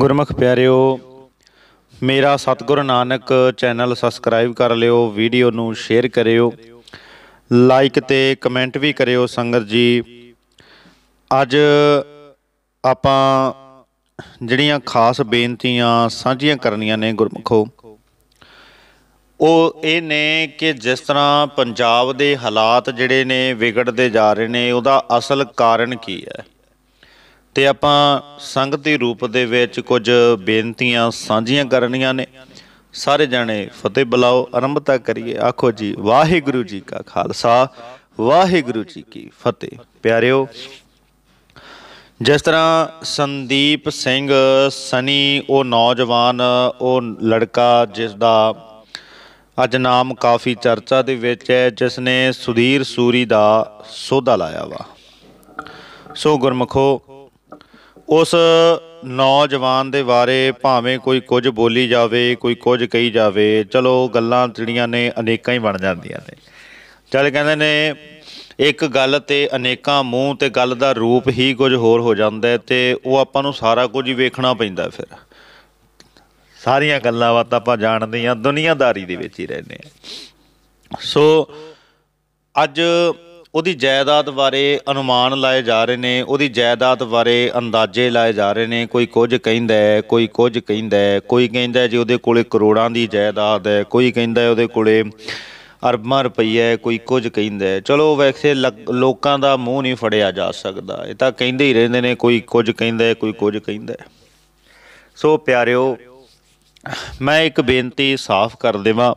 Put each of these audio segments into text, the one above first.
ਗੁਰਮਖ ਪਿਆਰਿਓ ਮੇਰਾ ਸਤਿਗੁਰ ਨਾਨਕ ਚੈਨਲ ਸਬਸਕ੍ਰਾਈਬ ਕਰ ਲਿਓ ਵੀਡੀਓ ਨੂੰ ਸ਼ੇਅਰ ਕਰਿਓ ਲਾਈਕ ਤੇ ਕਮੈਂਟ ਵੀ ਕਰਿਓ ਸੰਗਤ ਜੀ ਅੱਜ ਆਪਾਂ ਜਿਹੜੀਆਂ ਖਾਸ ਬੇਨਤੀਆਂ ਸਾਂਝੀਆਂ ਕਰਨੀਆਂ ਨੇ ਗੁਰਮਖੋ ਉਹ ਇਹ ਨੇ ਕਿ ਜਿਸ ਤਰ੍ਹਾਂ ਪੰਜਾਬ ਦੇ ਹਾਲਾਤ ਜਿਹੜੇ ਨੇ ਵਿਗੜਦੇ ਜਾ ਰਹੇ ਨੇ ਉਹਦਾ ਅਸਲ ਕਾਰਨ ਕੀ ਹੈ ਤੇ ਆਪਾਂ ਸੰਗਤ ਦੇ ਰੂਪ ਦੇ ਵਿੱਚ ਕੁਝ ਬੇਨਤੀਆਂ ਸਾਂਝੀਆਂ ਕਰਨੀਆਂ ਨੇ ਸਾਰੇ ਜਾਣੇ ਫਤਿਹ ਬੁਲਾਓ ਆਰੰਭਤਾ ਕਰੀਏ ਆਖੋ ਜੀ ਵਾਹਿਗੁਰੂ ਜੀ ਕਾ ਖਾਲਸਾ ਵਾਹਿਗੁਰੂ ਜੀ ਕੀ ਫਤਿਹ ਪਿਆਰਿਓ ਜਿਸ ਤਰ੍ਹਾਂ ਸੰਦੀਪ ਸਿੰਘ ਸਨੀ ਉਹ ਨੌਜਵਾਨ ਉਹ ਲੜਕਾ ਜਿਸ ਦਾ ਅੱਜ ਨਾਮ ਕਾਫੀ ਚਰਚਾ ਦੇ ਵਿੱਚ ਹੈ ਜਿਸ ਨੇ ਸੁਧੀਰ ਸੂਰੀ ਦਾ ਸੋਧਾ ਲਾਇਆ ਵਾ ਸੋ ਗੁਰਮਖੋ ਉਸ ਨੌਜਵਾਨ ਦੇ ਬਾਰੇ ਭਾਵੇਂ ਕੋਈ ਕੁਝ ਬੋਲੀ ਜਾਵੇ ਕੋਈ ਕੁਝ ਕਹੀ ਜਾਵੇ ਚਲੋ ਗੱਲਾਂ ਜਿਹੜੀਆਂ ਨੇ ਅਨੇਕਾਂ ਹੀ ਬਣ ਜਾਂਦੀਆਂ ਨੇ ਚਲ ਕਹਿੰਦੇ ਨੇ ਇੱਕ ਗੱਲ ਤੇ ਅਨੇਕਾਂ ਮੂੰਹ ਤੇ ਗੱਲ ਦਾ ਰੂਪ ਹੀ ਕੁਝ ਹੋਰ ਹੋ ਜਾਂਦਾ ਤੇ ਉਹ ਆਪਾਂ ਨੂੰ ਸਾਰਾ ਕੁਝ ਹੀ ਵੇਖਣਾ ਪੈਂਦਾ ਫਿਰ ਸਾਰੀਆਂ ਗੱਲਾਂ ਬਾਤ ਆਪਾਂ ਜਾਣਦੇ ਆ ਦੁਨੀਆਦਾਰੀ ਦੇ ਵਿੱਚ ਹੀ ਰਹਿੰਦੇ ਆ ਸੋ ਅੱਜ ਉਹਦੀ ਜਾਇਦਾਦ ਬਾਰੇ ਅਨੁਮਾਨ ਲਾਏ ਜਾ ਰਹੇ ਨੇ ਉਹਦੀ ਜਾਇਦਾਦ ਬਾਰੇ ਅੰਦਾਜ਼ੇ ਲਾਏ ਜਾ ਰਹੇ ਨੇ ਕੋਈ ਕੁਝ ਕਹਿੰਦਾ ਹੈ ਕੋਈ ਕੁਝ ਕਹਿੰਦਾ ਹੈ ਕੋਈ ਕਹਿੰਦਾ ਜੀ ਉਹਦੇ ਕੋਲੇ ਕਰੋੜਾਂ ਦੀ ਜਾਇਦਾਦ ਹੈ ਕੋਈ ਕਹਿੰਦਾ ਉਹਦੇ ਕੋਲੇ ਅਰਬਾਂ ਰੁਪਈਆ ਕੋਈ ਕੁਝ ਕਹਿੰਦਾ ਚਲੋ ਵੈਸੇ ਲੋਕਾਂ ਦਾ ਮੂੰਹ ਨਹੀਂ ਫੜਿਆ ਜਾ ਸਕਦਾ ਇਹ ਤਾਂ ਕਹਿੰਦੇ ਹੀ ਰਹਿੰਦੇ ਨੇ ਕੋਈ ਕੁਝ ਕਹਿੰਦਾ ਕੋਈ ਕੁਝ ਕਹਿੰਦਾ ਸੋ ਪਿਆਰਿਓ ਮੈਂ ਇੱਕ ਬੇਨਤੀ ਸਾਫ਼ ਕਰ ਦੇਵਾਂ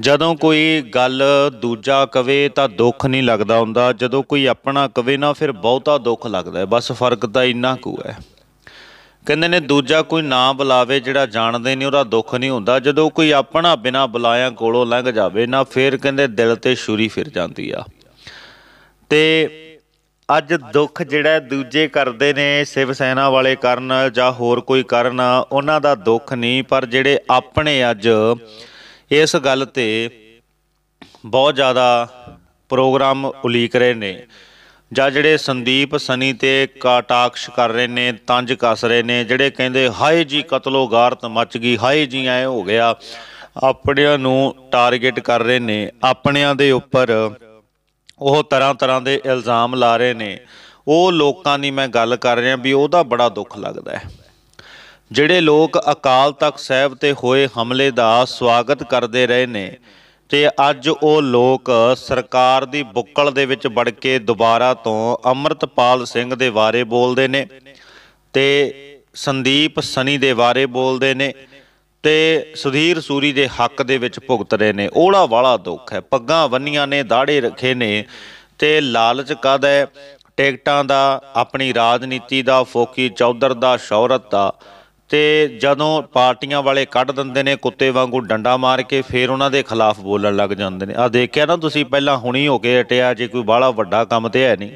ਜਦੋਂ ਕੋਈ ਗੱਲ ਦੂਜਾ ਕਵੇ ਤਾਂ ਦੁੱਖ ਨਹੀਂ ਲੱਗਦਾ ਹੁੰਦਾ ਜਦੋਂ ਕੋਈ ਆਪਣਾ ਕਵੇ ਨਾ ਫਿਰ ਬਹੁਤਾ ਦੁੱਖ ਲੱਗਦਾ ਹੈ ਬਸ ਫਰਕ ਤਾਂ ਇੰਨਾ ਕੁ ਹੈ ਕਹਿੰਦੇ ਨੇ ਦੂਜਾ ਕੋਈ ਨਾ ਬੁਲਾਵੇ ਜਿਹੜਾ ਜਾਣਦੇ ਨਹੀਂ ਉਹਦਾ ਦੁੱਖ ਨਹੀਂ ਹੁੰਦਾ ਜਦੋਂ ਕੋਈ ਆਪਣਾ ਬਿਨਾ ਬੁਲਾਇਆ ਕੋਲੋਂ ਲੰਘ ਜਾਵੇ ਨਾ ਫਿਰ ਕਹਿੰਦੇ ਦਿਲ ਤੇ ਛੁਰੀ ਫਿਰ ਜਾਂਦੀ ਆ ਤੇ ਅੱਜ ਦੁੱਖ ਜਿਹੜਾ ਦੂਜੇ ਕਰਦੇ ਨੇ ਸਿਵ ਸੈਨਾ ਵਾਲੇ ਕਰਨ ਜਾਂ ਹੋਰ ਕੋਈ ਕਰਨ ਉਹਨਾਂ ਦਾ ਦੁੱਖ ਨਹੀਂ ਪਰ ਜਿਹੜੇ ਆਪਣੇ ਅੱਜ ਇਸ ਗੱਲ ਤੇ ਬਹੁਤ ਜ਼ਿਆਦਾ ਪ੍ਰੋਗਰਾਮ ਉਲੀਕ ਰਹੇ ਨੇ ਜਾਂ ਜਿਹੜੇ ਸੰਦੀਪ ਸਨੀ ਤੇ ਕਾਟਾਕਸ਼ ਕਰ ਰਹੇ ਨੇ ਤੰਜ ਕਸ ਰਹੇ ਨੇ ਜਿਹੜੇ ਕਹਿੰਦੇ ਹਾਏ ਜੀ ਕਤਲੋ ਗਾਰਤ ਮਚ ਗਈ ਹਾਏ ਜੀ ਐ ਹੋ ਗਿਆ ਆਪਣਿਆਂ ਨੂੰ ਟਾਰਗੇਟ ਕਰ ਰਹੇ ਨੇ ਆਪਣਿਆਂ ਦੇ ਉੱਪਰ ਉਹ ਤਰ੍ਹਾਂ ਤਰ੍ਹਾਂ ਦੇ ਇਲਜ਼ਾਮ ਲਾ ਰਹੇ ਨੇ ਉਹ ਲੋਕਾਂ ਦੀ ਮੈਂ ਗੱਲ ਕਰ ਰਿਹਾ ਵੀ ਉਹਦਾ ਬੜਾ ਦੁੱਖ ਲੱਗਦਾ ਹੈ ਜਿਹੜੇ ਲੋਕ ਅਕਾਲ ਤਖਤ ਸਾਹਿਬ ਤੇ ਹੋਏ ਹਮਲੇ ਦਾ ਸਵਾਗਤ ਕਰਦੇ ਰਹੇ ਨੇ ਤੇ ਅੱਜ ਉਹ ਲੋਕ ਸਰਕਾਰ ਦੀ ਬੁੱਕਲ ਦੇ ਵਿੱਚ ਵੜ ਕੇ ਦੁਬਾਰਾ ਤੋਂ ਅਮਰਤਪਾਲ ਸਿੰਘ ਦੇ ਬਾਰੇ ਬੋਲਦੇ ਨੇ ਤੇ ਸੰਦੀਪ ਸਨੀ ਦੇ ਬਾਰੇ ਬੋਲਦੇ ਨੇ ਤੇ ਸੁਧੀਰ ਸੂਰੀ ਦੇ ਹੱਕ ਦੇ ਵਿੱਚ ਭੁਗਤ ਰਹੇ ਨੇ ਉਹਲਾ ਵਾਲਾ ਦੁੱਖ ਹੈ ਪੱਗਾਂ ਬੰਨੀਆਂ ਨੇ ਦਾੜੇ ਰੱਖੇ ਨੇ ਤੇ ਲਾਲਚ ਕਾਦਾ ਟਿਕਟਾਂ ਦਾ ਆਪਣੀ ਰਾਜਨੀਤੀ ਦਾ ਫੋਕੀ ਚੌਧਰ ਦਾ ਸ਼ੌਹਰਤ ਦਾ ਤੇ ਜਦੋਂ ਪਾਰਟੀਆਂ ਵਾਲੇ ਕੱਢ ਦਿੰਦੇ ਨੇ ਕੁੱਤੇ ਵਾਂਗੂ ਡੰਡਾ ਮਾਰ ਕੇ ਫੇਰ ਉਹਨਾਂ ਦੇ ਖਿਲਾਫ ਬੋਲਣ ਲੱਗ ਜਾਂਦੇ ਨੇ ਆ ਦੇਖਿਆ ਨਾ ਤੁਸੀਂ ਪਹਿਲਾਂ ਹੁਣੀ ਹੋ ਕੇ ਹਟਿਆ ਜੇ ਕੋਈ ਬਾਹਲਾ ਵੱਡਾ ਕੰਮ ਤੇ ਹੈ ਨਹੀਂ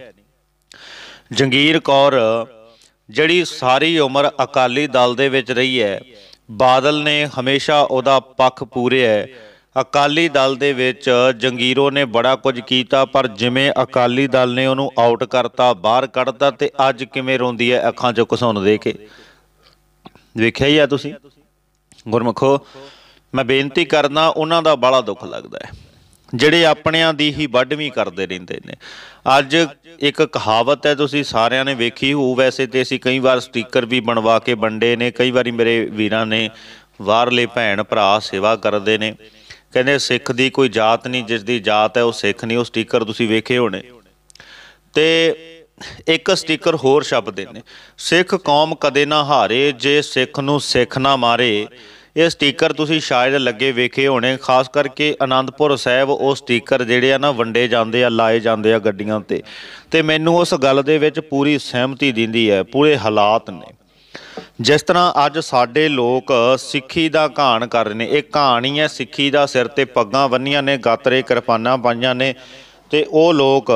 ਜੰਗੀਰ ਕੌਰ ਜਿਹੜੀ ਸਾਰੀ ਉਮਰ ਅਕਾਲੀ ਦਲ ਦੇ ਵਿੱਚ ਰਹੀ ਹੈ ਬਾਦਲ ਨੇ ਹਮੇਸ਼ਾ ਉਹਦਾ ਪੱਖ ਪੂਰਿਆ ਹੈ ਅਕਾਲੀ ਦਲ ਦੇ ਵਿੱਚ ਜੰਗੀਰੋ ਨੇ ਬੜਾ ਕੁਝ ਕੀਤਾ ਪਰ ਜਿਵੇਂ ਅਕਾਲੀ ਦਲ ਨੇ ਉਹਨੂੰ ਆਊਟ ਕਰਤਾ ਬਾਹਰ ਕੱਢਤਾ ਤੇ ਅੱਜ ਕਿਵੇਂ ਰੋਂਦੀ ਹੈ ਅੱਖਾਂ 'ਚ ਕੁਸਾਉਣ ਦੇ ਕੇ ਵੇਖਿਆ ਹੀ ਆ ਤੁਸੀਂ ਗੁਰਮਖੋ ਮੈਂ ਬੇਨਤੀ ਕਰਨਾ ਉਹਨਾਂ ਦਾ ਬੜਾ ਦੁੱਖ ਲੱਗਦਾ ਹੈ ਜਿਹੜੇ ਆਪਣਿਆਂ ਦੀ ਹੀ ਵੱਢਵੀਂ ਕਰਦੇ ਰਹਿੰਦੇ ਨੇ ਅੱਜ ਇੱਕ ਕਹਾਵਤ ਹੈ ਤੁਸੀਂ ਸਾਰਿਆਂ ਨੇ ਵੇਖੀ ਹੋ ਵੈਸੇ ਤੇ ਅਸੀਂ ਕਈ ਵਾਰ ਸਟicker ਵੀ ਬਣਵਾ ਕੇ ਵੰਡੇ ਨੇ ਕਈ ਵਾਰੀ ਮੇਰੇ ਵੀਰਾਂ ਨੇ ਵਾਰਲੇ ਭੈਣ ਭਰਾ ਸੇਵਾ ਕਰਦੇ ਨੇ ਕਹਿੰਦੇ ਸਿੱਖ ਦੀ ਕੋਈ ਜਾਤ ਨਹੀਂ ਜਿਸ ਦੀ ਜਾਤ ਹੈ ਉਹ ਸਿੱਖ ਨਹੀਂ ਉਹ ਸਟicker ਤੁਸੀਂ ਵੇਖੇ ਹੋਣੇ ਤੇ ਇੱਕ ਸਟicker ਹੋਰ ਛਾਪਦੇ ਨੇ ਸਿੱਖ ਕੌਮ ਕਦੇ ਨਾ ਹਾਰੇ ਜੇ ਸਿੱਖ ਨੂੰ ਸਿੱਖ ਨਾ ਮਾਰੇ ਇਹ ਸਟicker ਤੁਸੀਂ ਸ਼ਾਇਦ ਲੱਗੇ ਵੇਖੇ ਹੋਣੇ ਖਾਸ ਕਰਕੇ ਆਨੰਦਪੁਰ ਸਾਹਿਬ ਉਹ ਸਟicker ਜਿਹੜੇ ਆ ਨਾ ਵੰਡੇ ਜਾਂਦੇ ਆ ਲਾਏ ਜਾਂਦੇ ਆ ਗੱਡੀਆਂ ਤੇ ਤੇ ਮੈਨੂੰ ਉਸ ਗੱਲ ਦੇ ਵਿੱਚ ਪੂਰੀ ਸਹਿਮਤੀ ਦਿੰਦੀ ਹੈ ਪੂਰੇ ਹਾਲਾਤ ਨੇ ਜਿਸ ਤਰ੍ਹਾਂ ਅੱਜ ਸਾਡੇ ਲੋਕ ਸਿੱਖੀ ਦਾ ਘਾਣ ਕਰ ਰਹੇ ਨੇ ਇਹ ਕਹਾਣੀ ਹੈ ਸਿੱਖੀ ਦਾ ਸਿਰ ਤੇ ਪੱਗਾਂ ਬੰਨੀਆਂ ਨੇ ਗਾਤਰੇ ਕਿਰਪਾਨਾਂ ਪਾਈਆਂ ਨੇ ਤੇ ਉਹ ਲੋਕ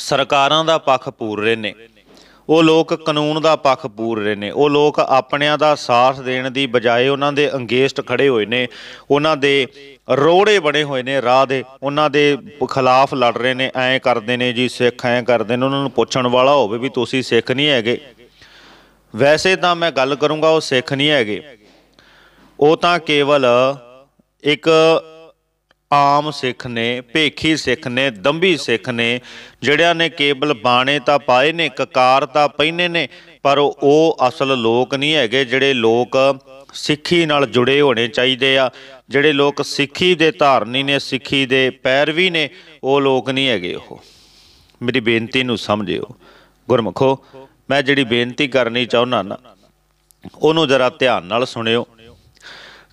ਸਰਕਾਰਾਂ ਦਾ ਪੱਖ ਪੂਰ ਰਹੇ ਨੇ ਉਹ ਲੋਕ ਕਾਨੂੰਨ ਦਾ ਪੱਖ ਪੂਰ ਰਹੇ ਨੇ ਉਹ ਲੋਕ ਆਪਣਿਆਂ ਦਾ ਸਾਥ ਦੇਣ ਦੀ ਬਜਾਏ ਉਹਨਾਂ ਦੇ ਅੰਗੇਸਟ ਖੜੇ ਹੋਏ ਨੇ ਉਹਨਾਂ ਦੇ ਰੋੜੇ ਬਣੇ ਹੋਏ ਨੇ ਰਾਹ ਦੇ ਉਹਨਾਂ ਦੇ ਖਿਲਾਫ ਲੜ ਰਹੇ ਨੇ ਐ ਕਰਦੇ ਨੇ ਜੀ ਸਿੱਖ ਐ ਕਰਦੇ ਨੇ ਉਹਨਾਂ ਨੂੰ ਪੁੱਛਣ ਵਾਲਾ ਹੋਵੇ ਵੀ ਤੁਸੀਂ ਸਿੱਖ ਨਹੀਂ ਹੈਗੇ ਵੈਸੇ ਤਾਂ ਮੈਂ ਗੱਲ ਕਰੂੰਗਾ ਉਹ ਸਿੱਖ ਨਹੀਂ ਹੈਗੇ ਉਹ ਤਾਂ ਕੇਵਲ ਇੱਕ ਆਮ ਸਿੱਖ ਨੇ ਭੇਖੀ ਸਿੱਖ ਨੇ ਦੰਬੀ ਸਿੱਖ ਨੇ ਜਿਹੜਿਆਂ ਨੇ ਕੇਵਲ ਬਾਣੇ ਤਾਂ ਪਾਏ ਨੇ ਕਕਾਰ ਤਾਂ ਪਹਿਨੇ ਨੇ ਪਰ ਉਹ ਅਸਲ ਲੋਕ ਨਹੀਂ ਹੈਗੇ ਜਿਹੜੇ ਲੋਕ ਸਿੱਖੀ ਨਾਲ ਜੁੜੇ ਹੋਣੇ ਚਾਹੀਦੇ ਆ ਜਿਹੜੇ ਲੋਕ ਸਿੱਖੀ ਦੇ ਧਾਰਨੀ ਨੇ ਸਿੱਖੀ ਦੇ ਪੈਰਵੀ ਨੇ ਉਹ ਲੋਕ ਨਹੀਂ ਹੈਗੇ ਉਹ ਮੇਰੀ ਬੇਨਤੀ ਨੂੰ ਸਮਝਿਓ ਗੁਰਮਖੋ ਮੈਂ ਜਿਹੜੀ ਬੇਨਤੀ ਕਰਨੀ ਚਾਹੁੰਦਾ ਨਾ ਉਹਨੂੰ ਜ਼ਰਾ ਧਿਆਨ ਨਾਲ ਸੁਣਿਓ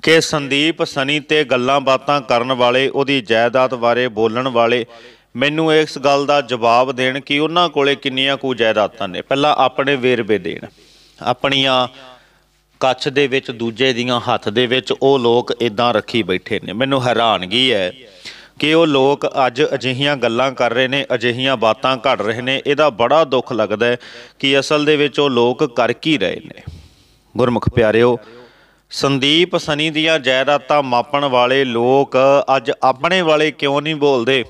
ਕਿ ਸੰਦੀਪ ਸਨੀ ਤੇ ਗੱਲਾਂ ਬਾਤਾਂ ਕਰਨ ਵਾਲੇ ਉਹਦੀ ਜਾਇਦਾਦ ਬਾਰੇ ਬੋਲਣ ਵਾਲੇ ਮੈਨੂੰ ਇਸ ਗੱਲ ਦਾ ਜਵਾਬ ਦੇਣ ਕਿ ਉਹਨਾਂ ਕੋਲੇ ਕਿੰਨੀਆਂ ਕੁ ਜਾਇਦਾਦਾਂ ਨੇ ਪਹਿਲਾਂ ਆਪਣੇ ਵੇਰਵੇ ਦੇਣ ਆਪਣੀਆਂ ਕੱਚ ਦੇ ਵਿੱਚ ਦੂਜੇ ਦੀਆਂ ਹੱਥ ਦੇ ਵਿੱਚ ਉਹ ਲੋਕ ਇਦਾਂ ਰੱਖੀ ਬੈਠੇ ਨੇ ਮੈਨੂੰ ਹੈਰਾਨਗੀ ਹੈ ਕਿ ਉਹ ਲੋਕ ਅੱਜ ਅਜਿਹੀਆਂ ਗੱਲਾਂ ਕਰ ਰਹੇ ਨੇ ਅਜਿਹੀਆਂ ਬਾਤਾਂ ਘੜ ਰਹੇ ਨੇ ਇਹਦਾ ਬੜਾ ਦੁੱਖ ਲੱਗਦਾ ਹੈ ਕਿ ਅਸਲ ਦੇ ਵਿੱਚ ਉਹ ਲੋਕ ਕਰ ਕੀ ਰਹੇ ਨੇ ਗੁਰਮੁਖ ਪਿਆਰਿਓ ਸੰਦੀਪ ਸਨੀ ਦੀਆਂ ਜਾਇਦਾਦਾਂ ਮਾਪਣ ਵਾਲੇ ਲੋਕ ਅੱਜ ਆਪਣੇ ਵਾਲੇ ਕਿਉਂ ਨਹੀਂ ਬੋਲਦੇ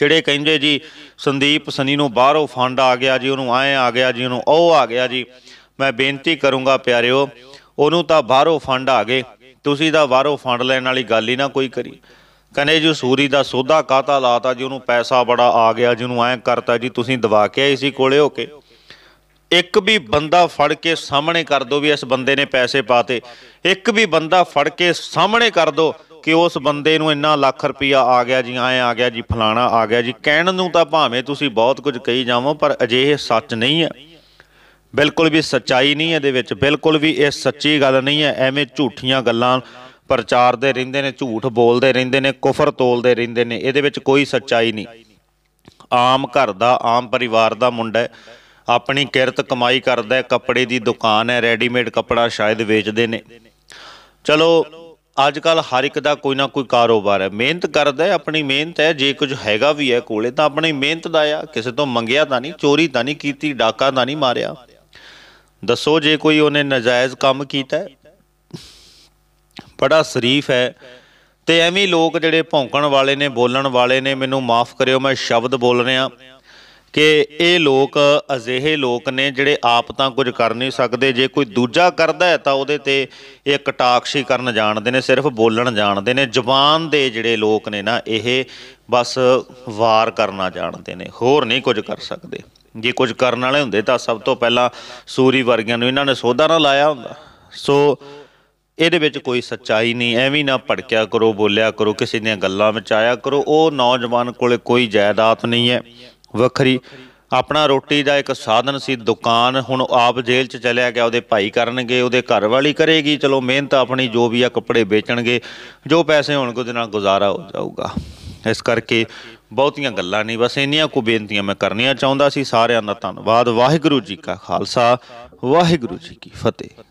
ਜਿਹੜੇ ਕਹਿੰਦੇ ਜੀ ਸੰਦੀਪ ਸਨੀ ਨੂੰ ਬਾਹਰੋਂ ਫੰਡ ਆ ਗਿਆ ਜੀ ਉਹਨੂੰ ਆਏ ਆ ਗਿਆ ਜੀ ਉਹਨੂੰ ਉਹ ਆ ਗਿਆ ਜੀ ਮੈਂ ਬੇਨਤੀ ਕਰੂੰਗਾ ਪਿਆਰਿਓ ਉਹਨੂੰ ਤਾਂ ਬਾਹਰੋਂ ਫੰਡ ਆ ਗਏ ਤੁਸੀਂ ਤਾਂ ਬਾਹਰੋਂ ਫੰਡ ਲੈਣ ਵਾਲੀ ਗੱਲ ਹੀ ਨਾ ਕੋਈ ਕਰੀ ਕਹਿੰਦੇ ਜੀ ਸੂਰੀ ਦਾ ਸੋਧਾ ਕਾਤਾ ਲਾਤਾ ਜੀ ਉਹਨੂੰ ਪੈਸਾ ਬੜਾ ਆ ਗਿਆ ਜੀ ਉਹਨੂੰ ਐਂ ਕਰਤਾ ਜੀ ਤੁਸੀਂ ਦਵਾ ਕੇ ਆਏ ਸੀ ਕੋਲੇ ਹੋ ਕੇ ਇੱਕ ਵੀ ਬੰਦਾ ਫੜ ਕੇ ਸਾਹਮਣੇ ਕਰ ਦੋ ਵੀ ਇਸ ਬੰਦੇ ਨੇ ਪੈਸੇ ਪਾਤੇ ਇੱਕ ਵੀ ਬੰਦਾ ਫੜ ਕੇ ਸਾਹਮਣੇ ਕਰ ਦੋ ਕਿ ਉਸ ਬੰਦੇ ਨੂੰ ਇੰਨਾ ਲੱਖ ਰੁਪਇਆ ਆ ਗਿਆ ਜੀ ਆਏ ਆ ਗਿਆ ਜੀ ਫਲਾਣਾ ਆ ਗਿਆ ਜੀ ਕਹਿਣ ਨੂੰ ਤਾਂ ਭਾਵੇਂ ਤੁਸੀਂ ਬਹੁਤ ਕੁਝ ਕਹੀ ਜਾਵੋ ਪਰ ਅਜੇ ਸੱਚ ਨਹੀਂ ਹੈ ਬਿਲਕੁਲ ਵੀ ਸੱਚਾਈ ਨਹੀਂ ਹੈ ਇਹਦੇ ਵਿੱਚ ਬਿਲਕੁਲ ਵੀ ਇਹ ਸੱਚੀ ਗੱਲ ਨਹੀਂ ਹੈ ਐਵੇਂ ਝੂਠੀਆਂ ਗੱਲਾਂ ਪ੍ਰਚਾਰ ਦੇ ਰਹਿੰਦੇ ਨੇ ਝੂਠ ਬੋਲਦੇ ਰਹਿੰਦੇ ਨੇ ਕਫਰ ਤੋਲਦੇ ਰਹਿੰਦੇ ਨੇ ਇਹਦੇ ਵਿੱਚ ਕੋਈ ਸੱਚਾਈ ਨਹੀਂ ਆਮ ਘਰ ਦਾ ਆਮ ਪਰਿਵਾਰ ਦਾ ਮੁੰਡਾ ਹੈ ਆਪਣੀ ਕਿਰਤ ਕਮਾਈ ਕਰਦਾ ਹੈ ਕੱਪੜੇ ਦੀ ਦੁਕਾਨ ਹੈ ਰੈਡੀਮੇਡ ਕੱਪੜਾ ਸ਼ਾਇਦ ਵੇਚਦੇ ਨੇ ਚਲੋ ਅੱਜ ਕੱਲ ਹਰ ਇੱਕ ਦਾ ਕੋਈ ਨਾ ਕੋਈ ਕਾਰੋਬਾਰ ਹੈ ਮਿਹਨਤ ਕਰਦਾ ਹੈ ਆਪਣੀ ਮਿਹਨਤ ਹੈ ਜੇ ਕੁਝ ਹੈਗਾ ਵੀ ਹੈ ਕੋਲੇ ਤਾਂ ਆਪਣੀ ਮਿਹਨਤ ਦਾ ਆ ਕਿਸੇ ਤੋਂ ਮੰਗਿਆ ਤਾਂ ਨਹੀਂ ਚੋਰੀ ਤਾਂ ਨਹੀਂ ਕੀਤੀ ਡਾਕਾ ਤਾਂ ਨਹੀਂ ਮਾਰਿਆ ਦੱਸੋ ਜੇ ਕੋਈ ਉਹਨੇ ਨਜਾਇਜ਼ ਕੰਮ ਕੀਤਾ ਬੜਾ ਸ਼ਰੀਫ ਹੈ ਤੇ ਐਵੇਂ ਲੋਕ ਜਿਹੜੇ ਭੌਂਕਣ ਵਾਲੇ ਨੇ ਬੋਲਣ ਵਾਲੇ ਨੇ ਮੈਨੂੰ ਮਾਫ ਕਰਿਓ ਮੈਂ ਸ਼ਬਦ ਬੋਲ ਰਿਹਾ ਕਿ ਇਹ ਲੋਕ ਅਜਿਹੇ ਲੋਕ ਨੇ ਜਿਹੜੇ ਆਪ ਤਾਂ ਕੁਝ ਕਰ ਨਹੀਂ ਸਕਦੇ ਜੇ ਕੋਈ ਦੂਜਾ ਕਰਦਾ ਹੈ ਤਾਂ ਉਹਦੇ ਤੇ ਇਹ ਕਟਾਕਸ਼ੀ ਕਰਨ ਜਾਣਦੇ ਨੇ ਸਿਰਫ ਬੋਲਣ ਜਾਣਦੇ ਨੇ ਜ਼ੁਬਾਨ ਦੇ ਜਿਹੜੇ ਲੋਕ ਨੇ ਨਾ ਇਹ ਬਸ ਵਾਰ ਕਰਨਾ ਜਾਣਦੇ ਨੇ ਹੋਰ ਨਹੀਂ ਕੁਝ ਕਰ ਸਕਦੇ ਜੇ ਕੁਝ ਕਰਨ ਵਾਲੇ ਹੁੰਦੇ ਤਾਂ ਸਭ ਤੋਂ ਪਹਿਲਾਂ ਸੂਰੀ ਵਰਗਿਆਂ ਨੂੰ ਇਹਨਾਂ ਨੇ ਸੋਧਾ ਨਾ ਲਾਇਆ ਹੁੰਦਾ ਸੋ ਇਹਦੇ ਵਿੱਚ ਕੋਈ ਸੱਚਾਈ ਨਹੀਂ ਐਵੇਂ ਨਾ ਭੜਕਿਆ ਕਰੋ ਬੋਲਿਆ ਕਰੋ ਕਿਸੇ ਦੀਆਂ ਗੱਲਾਂ ਵਿੱਚ ਆਇਆ ਕਰੋ ਉਹ ਨੌਜਵਾਨ ਕੋਲੇ ਕੋਈ ਜਾਇਦਾਦ ਨਹੀਂ ਹੈ ਵੱਖਰੀ ਆਪਣਾ ਰੋਟੀ ਦਾ ਇੱਕ ਸਾਧਨ ਸੀ ਦੁਕਾਨ ਹੁਣ ਆਪ ਜੇਲ੍ਹ 'ਚ ਚਲਿਆ ਗਿਆ ਉਹਦੇ ਭਾਈ ਕਰਨਗੇ ਉਹਦੇ ਘਰ ਵਾਲੀ ਕਰੇਗੀ ਚਲੋ ਮਿਹਨਤ ਆਪਣੀ ਜੋ ਵੀ ਆ ਕੱਪੜੇ ਵੇਚਣਗੇ ਜੋ ਪੈਸੇ ਹੋਣਗੇ ਉਹਦੇ ਨਾਲ ਗੁਜ਼ਾਰਾ ਹੋ ਜਾਊਗਾ ਇਸ ਕਰਕੇ ਬਹੁਤੀਆਂ ਗੱਲਾਂ ਨਹੀਂ ਬਸ ਇੰਨੀਆਂ ਕੁ ਬੇਨਤੀਆਂ ਮੈਂ ਕਰਨੀਆਂ ਚਾਹੁੰਦਾ ਸੀ ਸਾਰਿਆਂ ਦਾ ਧੰਨਵਾਦ ਵਾਹਿਗੁਰੂ ਜੀ ਕਾ ਖਾਲਸਾ ਵਾਹਿਗੁਰੂ ਜੀ ਕੀ ਫਤਿਹ